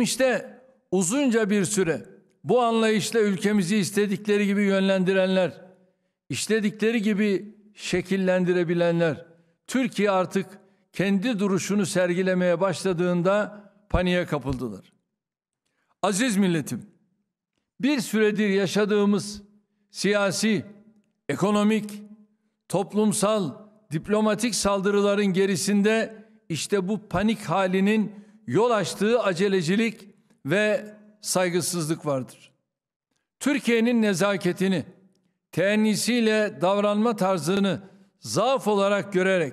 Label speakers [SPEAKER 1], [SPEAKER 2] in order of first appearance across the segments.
[SPEAKER 1] işte uzunca bir süre bu anlayışla ülkemizi istedikleri gibi yönlendirenler, istedikleri gibi şekillendirebilenler, Türkiye artık kendi duruşunu sergilemeye başladığında paniğe kapıldılar. Aziz milletim, bir süredir yaşadığımız siyasi, ekonomik, toplumsal, diplomatik saldırıların gerisinde işte bu panik halinin yol açtığı acelecilik ve saygısızlık vardır. Türkiye'nin nezaketini, teenisiyle davranma tarzını zaaf olarak görerek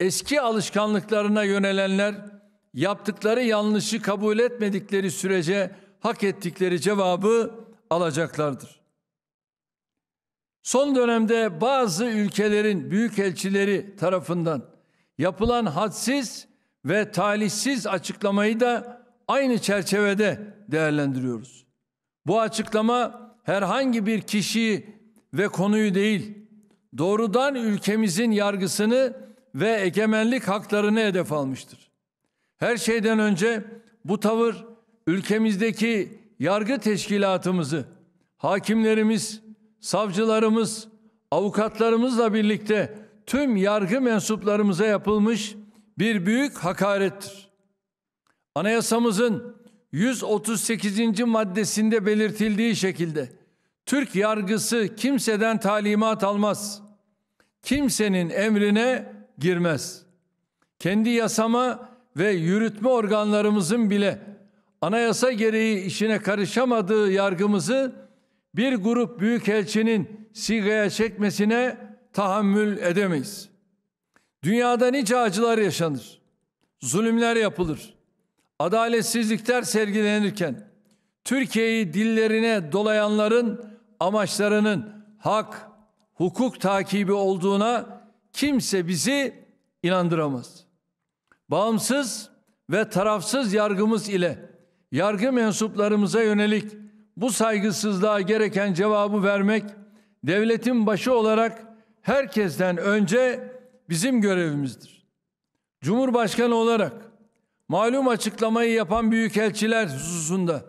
[SPEAKER 1] eski alışkanlıklarına yönelenler yaptıkları yanlışı kabul etmedikleri sürece hak ettikleri cevabı alacaklardır. Son dönemde bazı ülkelerin büyükelçileri tarafından yapılan hadsiz ve talihsiz açıklamayı da aynı çerçevede değerlendiriyoruz. Bu açıklama herhangi bir kişiyi ve konuyu değil, doğrudan ülkemizin yargısını ve egemenlik haklarını hedef almıştır. Her şeyden önce bu tavır ülkemizdeki yargı teşkilatımızı, hakimlerimiz, savcılarımız, avukatlarımızla birlikte tüm yargı mensuplarımıza yapılmış bir büyük hakarettir. Anayasamızın 138. maddesinde belirtildiği şekilde Türk yargısı kimseden talimat almaz. Kimsenin emrine girmez. Kendi yasama ve yürütme organlarımızın bile anayasa gereği işine karışamadığı yargımızı bir grup büyükelçinin sigaya çekmesine tahammül edemeyiz.'' Dünyada nice acılar yaşanır. Zulümler yapılır. Adaletsizlikler sergilenirken Türkiye'yi dillerine dolayanların amaçlarının hak, hukuk takibi olduğuna kimse bizi inandıramaz. Bağımsız ve tarafsız yargımız ile yargı mensuplarımıza yönelik bu saygısızlığa gereken cevabı vermek devletin başı olarak herkesten önce bizim görevimizdir. Cumhurbaşkanı olarak malum açıklamayı yapan büyükelçiler hususunda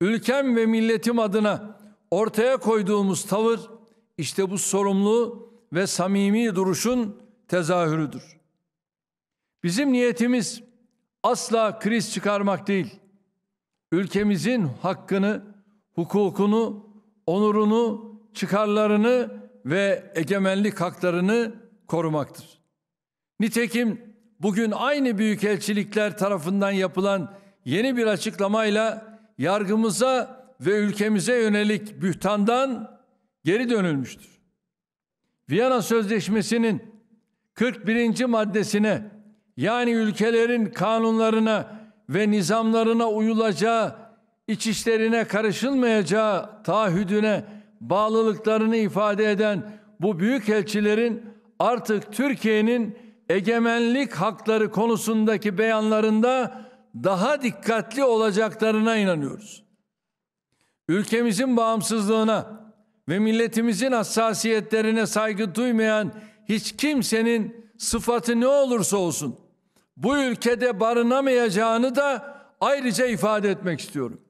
[SPEAKER 1] ülkem ve milletim adına ortaya koyduğumuz tavır işte bu sorumlu ve samimi duruşun tezahürüdür. Bizim niyetimiz asla kriz çıkarmak değil. Ülkemizin hakkını, hukukunu, onurunu, çıkarlarını ve egemenlik haklarını korumaktır. Nitekim bugün aynı büyükelçilikler tarafından yapılan yeni bir açıklamayla yargımıza ve ülkemize yönelik bühtandan geri dönülmüştür. Viyana Sözleşmesi'nin 41. maddesine yani ülkelerin kanunlarına ve nizamlarına uyulacağı, iç işlerine karışılmayacağı taahhüdüne bağlılıklarını ifade eden bu büyük elçilerin artık Türkiye'nin egemenlik hakları konusundaki beyanlarında daha dikkatli olacaklarına inanıyoruz. Ülkemizin bağımsızlığına ve milletimizin hassasiyetlerine saygı duymayan hiç kimsenin sıfatı ne olursa olsun bu ülkede barınamayacağını da ayrıca ifade etmek istiyorum.